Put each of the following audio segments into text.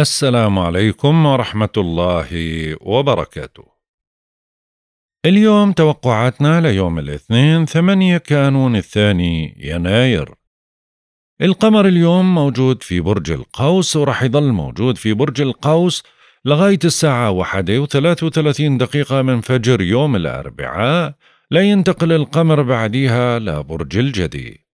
السلام عليكم ورحمة الله وبركاته. اليوم توقعاتنا ليوم الاثنين 8 كانون الثاني يناير. القمر اليوم موجود في برج القوس ورح يضل موجود في برج القوس لغاية الساعة واحدة وثلاث وثلاثين دقيقة من فجر يوم الأربعاء لا ينتقل القمر بعديها لبرج الجدي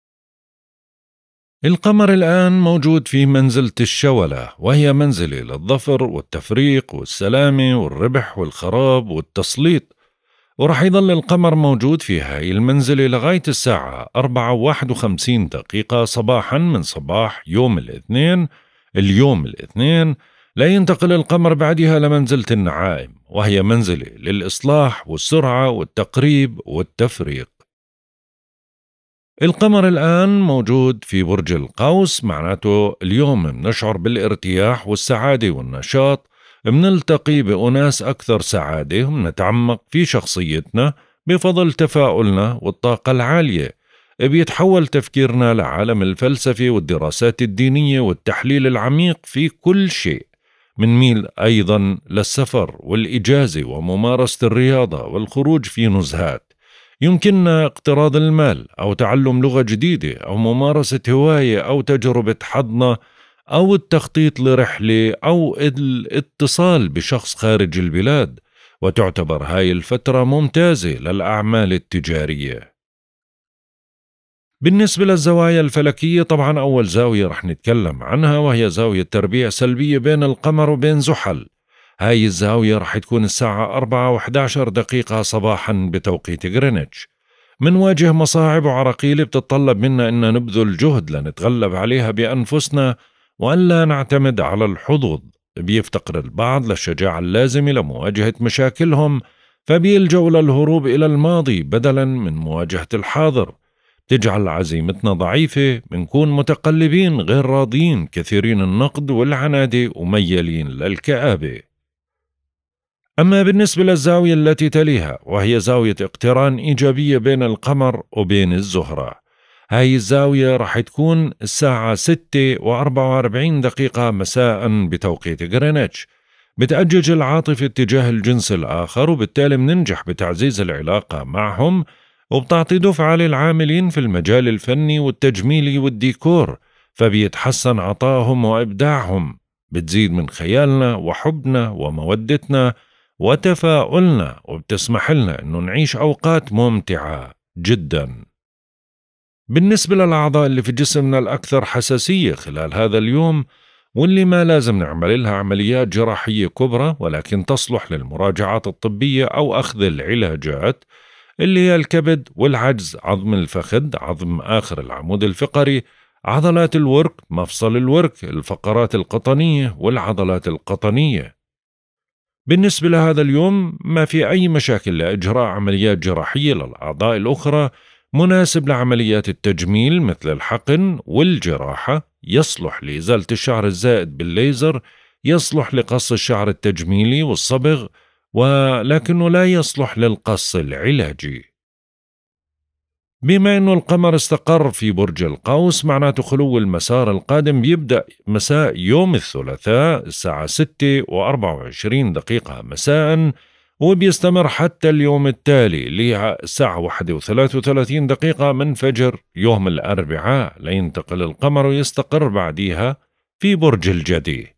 القمر الآن موجود في منزلة الشولة وهي منزلي للظفر والتفريق والسلامة والربح والخراب والتسليط ورح يظل القمر موجود في هاي المنزلة لغاية الساعة 4:51 دقيقة صباحا من صباح يوم الاثنين اليوم الاثنين لا ينتقل القمر بعدها لمنزلة النعائم وهي منزلة للإصلاح والسرعة والتقريب والتفريق القمر الآن موجود في برج القوس معناته اليوم بنشعر بالارتياح والسعادة والنشاط بنلتقي بأناس أكثر سعادة بنتعمق في شخصيتنا بفضل تفاؤلنا والطاقة العالية بيتحول تفكيرنا لعالم الفلسفة والدراسات الدينية والتحليل العميق في كل شيء ميل أيضا للسفر والإجازة وممارسة الرياضة والخروج في نزهات يمكننا اقتراض المال او تعلم لغه جديده او ممارسه هوايه او تجربه حضنه او التخطيط لرحله او الاتصال بشخص خارج البلاد وتعتبر هاي الفتره ممتازه للاعمال التجاريه بالنسبة للزوايا الفلكية طبعا أول زاوية رح نتكلم عنها وهي زاوية تربيع سلبية بين القمر وبين زحل هاي الزاوية رح تكون الساعة 4 و11 دقيقة صباحا بتوقيت غرينتش منواجه مصاعب وعراقيل بتتطلب منا أن نبذل جهد لنتغلب عليها بأنفسنا وأن لا نعتمد على الحظوظ بيفتقر البعض للشجاعة اللازمة لمواجهة مشاكلهم فبيلجوا للهروب إلى الماضي بدلا من مواجهة الحاضر تجعل عزيمتنا ضعيفة بنكون متقلبين غير راضين كثيرين النقد والعنادة وميالين للكآبة أما بالنسبة للزاوية التي تليها وهي زاوية اقتران إيجابية بين القمر وبين الزهرة هاي الزاوية رح تكون الساعة 6 و44 دقيقة مساء بتوقيت غرينتش بتأجج العاطفة اتجاه الجنس الآخر وبالتالي مننجح بتعزيز العلاقة معهم وبتعطي دفعة للعاملين في المجال الفني والتجميلي والديكور فبيتحسن عطائهم وإبداعهم بتزيد من خيالنا وحبنا ومودتنا وتفاؤلنا وبتسمح لنا انه نعيش اوقات ممتعه جدا بالنسبة للأعضاء اللي في جسمنا الأكثر حساسية خلال هذا اليوم واللي ما لازم نعمل لها عمليات جراحية كبرى ولكن تصلح للمراجعات الطبية أو أخذ العلاجات اللي هي الكبد والعجز عظم الفخذ عظم آخر العمود الفقري عضلات الورك مفصل الورك الفقرات القطنية والعضلات القطنية بالنسبة لهذا اليوم ما في أي مشاكل لإجراء عمليات جراحية للأعضاء الأخرى مناسب لعمليات التجميل مثل الحقن والجراحة يصلح لإزالة الشعر الزائد بالليزر يصلح لقص الشعر التجميلي والصبغ ولكنه لا يصلح للقص العلاجي بما أنه القمر استقر في برج القوس معناته خلو المسار القادم يبدأ مساء يوم الثلاثاء الساعة 6 و24 دقيقة مساء وبيستمر حتى اليوم التالي اللي الساعة 1 و33 دقيقة من فجر يوم الأربعاء لينتقل القمر ويستقر بعديها في برج الجدي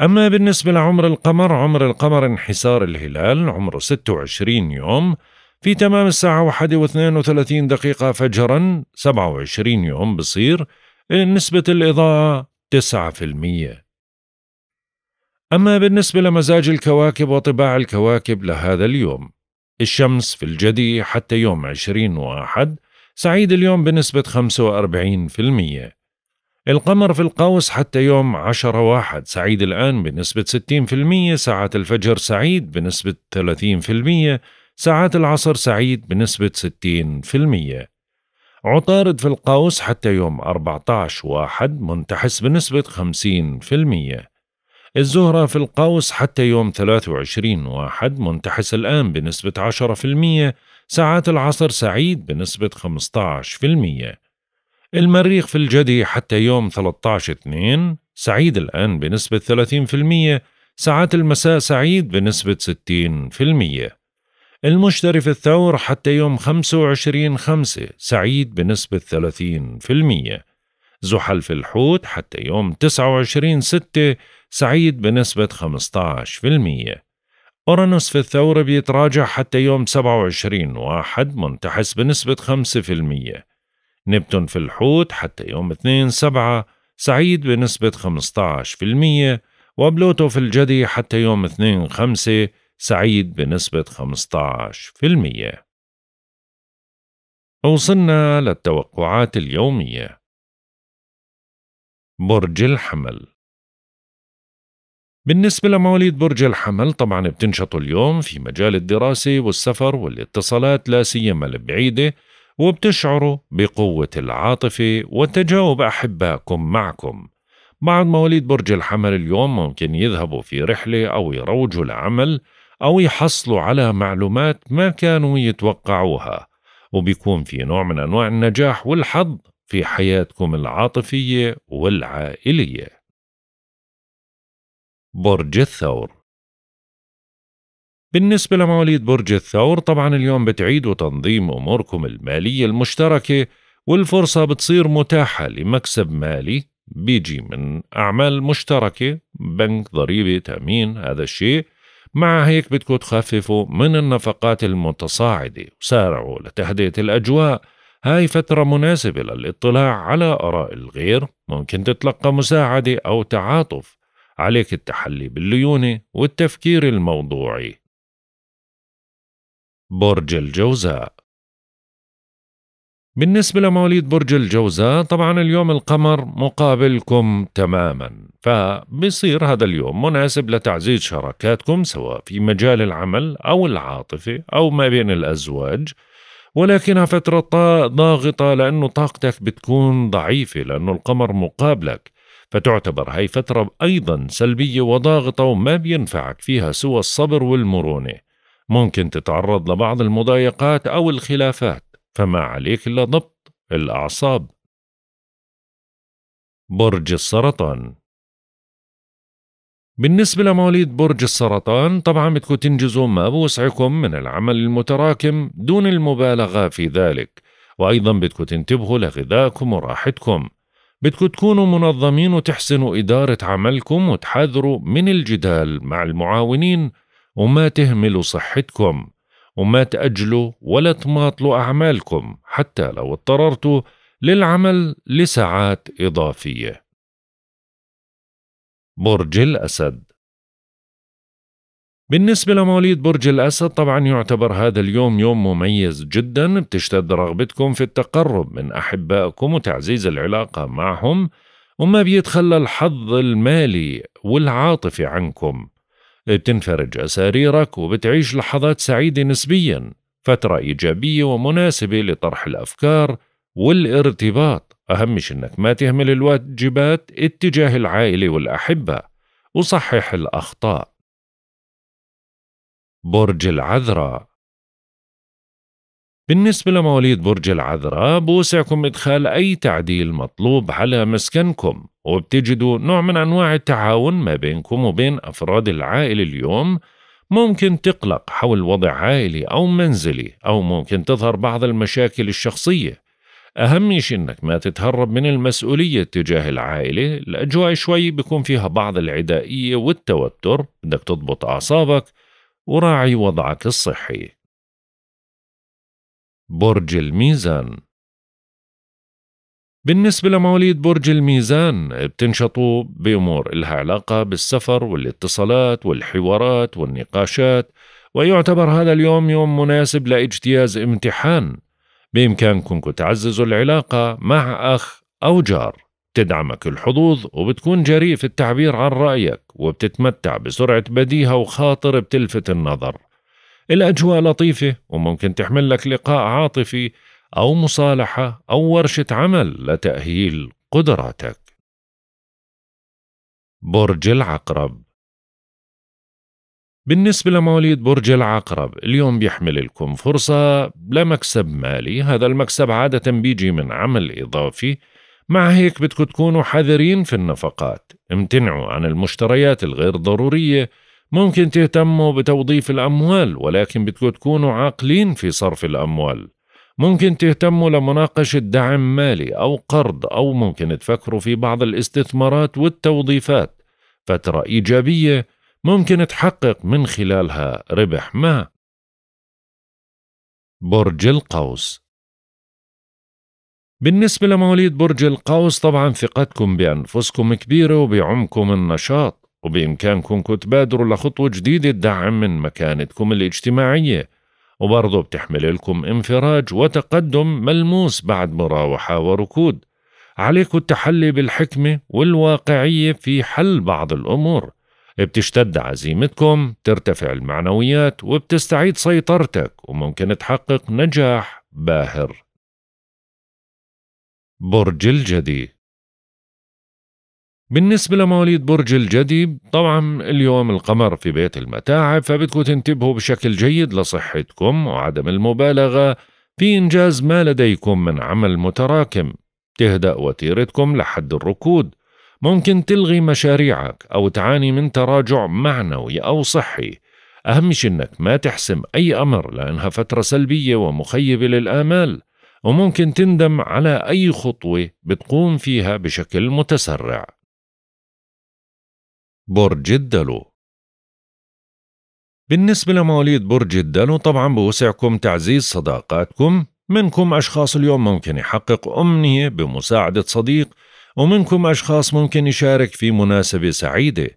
أما بالنسبة لعمر القمر عمر القمر انحسار الهلال عمره 26 يوم في تمام الساعة واحدة واثنين وثلاثين دقيقة فجرا 27 يوم بصير نسبة الإضاءة 9% أما بالنسبة لمزاج الكواكب وطباع الكواكب لهذا اليوم الشمس في الجدي حتى يوم عشرين واحد سعيد اليوم بنسبة 45% القمر في القوس حتى يوم 10 واحد سعيد الآن بنسبة 60% ساعة الفجر سعيد بنسبة المية ساعات العصر سعيد بنسبة 60% عطارد في القوس حتى يوم 14 واحد منتحس بنسبة 50% الزهرة في القوس حتى يوم 23 واحد منتحس الآن بنسبة 10% ساعات العصر سعيد بنسبة 15% المريخ في الجدي حتى يوم 13 2 سعيد الآن بنسبة 30% ساعات المساء سعيد بنسبة 60% المشتري في الثور حتى يوم 25 خمسة سعيد بنسبة 30% زحل في الحوت حتى يوم 29 ستة سعيد بنسبة 15% أورانوس في الثور بيتراجع حتى يوم 27 واحد منتحس بنسبة 5% نبتون في الحوت حتى يوم 2 سبعة سعيد بنسبة 15% وبلوتو في الجدي حتى يوم 2 خمسة سعيد بنسبة 15% وصلنا للتوقعات اليومية برج الحمل بالنسبة لمواليد برج الحمل طبعا بتنشطوا اليوم في مجال الدراسة والسفر والاتصالات لا سيما البعيدة وبتشعروا بقوة العاطفة وتجاوب أحبائكم معكم بعض مواليد برج الحمل اليوم ممكن يذهبوا في رحلة أو يروجوا لعمل أو يحصلوا على معلومات ما كانوا يتوقعوها وبيكون في نوع من أنواع النجاح والحظ في حياتكم العاطفية والعائلية برج الثور بالنسبة لمواليد برج الثور طبعا اليوم بتعيدوا تنظيم أموركم المالية المشتركة والفرصة بتصير متاحة لمكسب مالي بيجي من أعمال مشتركة بنك ضريبة تأمين هذا الشيء مع هيك بدكم تخففوا من النفقات المتصاعدة وسارعوا لتهدئة الأجواء هاي فترة مناسبة للاطلاع على آراء الغير ممكن تتلقى مساعدة أو تعاطف عليك التحلي بالليونة والتفكير الموضوعي برج الجوزاء بالنسبة لمواليد برج الجوزاء طبعا اليوم القمر مقابلكم تماما فبصير هذا اليوم مناسب لتعزيز شراكاتكم سواء في مجال العمل أو العاطفة أو ما بين الأزواج ولكنها فترة ضاغطة لأنه طاقتك بتكون ضعيفة لأنه القمر مقابلك فتعتبر هاي فترة أيضا سلبية وضاغطة وما بينفعك فيها سوى الصبر والمرونة ممكن تتعرض لبعض المضايقات أو الخلافات فما عليك إلا ضبط الأعصاب برج السرطان بالنسبة لمواليد برج السرطان طبعا بدكم تنجزوا ما بوسعكم من العمل المتراكم دون المبالغة في ذلك وأيضا بدكم تنتبهوا لغذائكم وراحتكم بدكم تكونوا منظمين وتحسنوا إدارة عملكم وتحاذروا من الجدال مع المعاونين وما تهملوا صحتكم وما تأجلوا ولا تماطلوا أعمالكم حتى لو اضطررتوا للعمل لساعات إضافية. برج الأسد بالنسبة لمواليد برج الأسد طبعا يعتبر هذا اليوم يوم مميز جدا بتشتد رغبتكم في التقرب من أحبائكم وتعزيز العلاقة معهم وما بيتخلى الحظ المالي والعاطفي عنكم بتنفرج أساريرك وبتعيش لحظات سعيدة نسبيا فترة إيجابية ومناسبة لطرح الأفكار والارتباط أهم شيء أنك ما تهمل الواجبات اتجاه العائلة والأحبة وصحح الأخطاء برج العذراء بالنسبة لمواليد برج العذراء بوسعكم إدخال أي تعديل مطلوب على مسكنكم وبتجدوا نوع من أنواع التعاون ما بينكم وبين أفراد العائلة اليوم ممكن تقلق حول وضع عائلي أو منزلي أو ممكن تظهر بعض المشاكل الشخصية أهم شيء إنك ما تتهرب من المسؤولية تجاه العائلة الأجواء شوي بيكون فيها بعض العدائية والتوتر بدك تضبط أعصابك وراعي وضعك الصحي برج الميزان بالنسبة لمواليد برج الميزان بتنشطوا بأمور إلها علاقة بالسفر والاتصالات والحوارات والنقاشات ويعتبر هذا اليوم يوم مناسب لاجتياز امتحان بإمكانكم تعززوا العلاقة مع أخ أو جار تدعمك الحظوظ وبتكون جريء في التعبير عن رأيك وبتتمتع بسرعة بديهة وخاطر بتلفت النظر الأجواء لطيفة وممكن تحمل لك لقاء عاطفي أو مصالحة أو ورشة عمل لتأهيل قدراتك برج العقرب بالنسبة لمواليد برج العقرب اليوم بيحمل لكم فرصة لمكسب مالي هذا المكسب عادة بيجي من عمل إضافي مع هيك بدكم تكونوا حذرين في النفقات امتنعوا عن المشتريات الغير ضرورية ممكن تهتموا بتوظيف الأموال ولكن بدكم تكونوا عاقلين في صرف الأموال ممكن تهتموا لمناقشة دعم مالي أو قرض أو ممكن تفكروا في بعض الاستثمارات والتوظيفات فترة إيجابية ممكن تحقق من خلالها ربح ما برج القوس بالنسبة لمواليد برج القوس طبعا ثقتكم بأنفسكم كبيرة وبعمكم النشاط وبإمكانكم تبادروا لخطوة جديدة الدعم من مكانتكم الاجتماعية وبرضه بتحمل لكم انفراج وتقدم ملموس بعد مراوحة وركود عليكم التحلي بالحكمة والواقعية في حل بعض الأمور بتشتد عزيمتكم ترتفع المعنويات وبتستعيد سيطرتك وممكن تحقق نجاح باهر برج الجدي بالنسبة لمواليد برج الجدي طبعا اليوم القمر في بيت المتاعب فبدكم تنتبهوا بشكل جيد لصحتكم وعدم المبالغة في إنجاز ما لديكم من عمل متراكم تهدأ وتيرتكم لحد الركود ممكن تلغي مشاريعك أو تعاني من تراجع معنوي أو صحي أهم شيء أنك ما تحسم أي أمر لأنها فترة سلبية ومخيبة للآمال وممكن تندم على أي خطوة بتقوم فيها بشكل متسرع برج الدلو بالنسبة لمواليد برج الدلو طبعا بوسعكم تعزيز صداقاتكم منكم أشخاص اليوم ممكن يحقق أمنية بمساعدة صديق ومنكم أشخاص ممكن يشارك في مناسبة سعيدة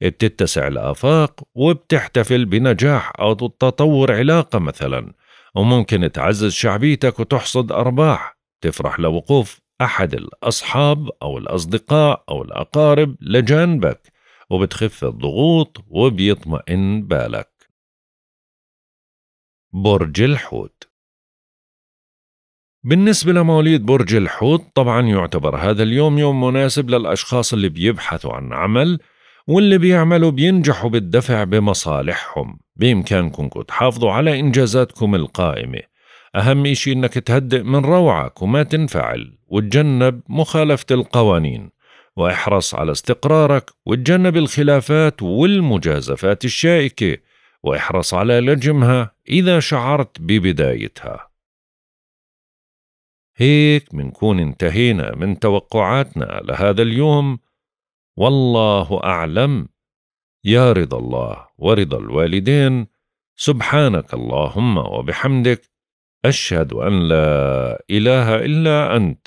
بتتسع الآفاق وبتحتفل بنجاح أو تطور علاقة مثلا وممكن تعزز شعبيتك وتحصد أرباح تفرح لوقوف أحد الأصحاب أو الأصدقاء أو الأقارب لجانبك وبتخف الضغوط وبيطمئن بالك برج الحوت بالنسبة لمواليد برج الحوت طبعا يعتبر هذا اليوم يوم مناسب للأشخاص اللي بيبحثوا عن عمل واللي بيعملوا بينجحوا بالدفع بمصالحهم بإمكانكم تحافظوا على إنجازاتكم القائمة أهم إشي إنك تهدئ من روعك وما تنفعل وتجنب مخالفة القوانين واحرص على استقرارك وتجنب الخلافات والمجازفات الشائكة واحرص على لجمها إذا شعرت ببدايتها هيك منكون انتهينا من توقعاتنا لهذا اليوم والله أعلم يا رضا الله ورضا الوالدين سبحانك اللهم وبحمدك أشهد أن لا إله إلا أنت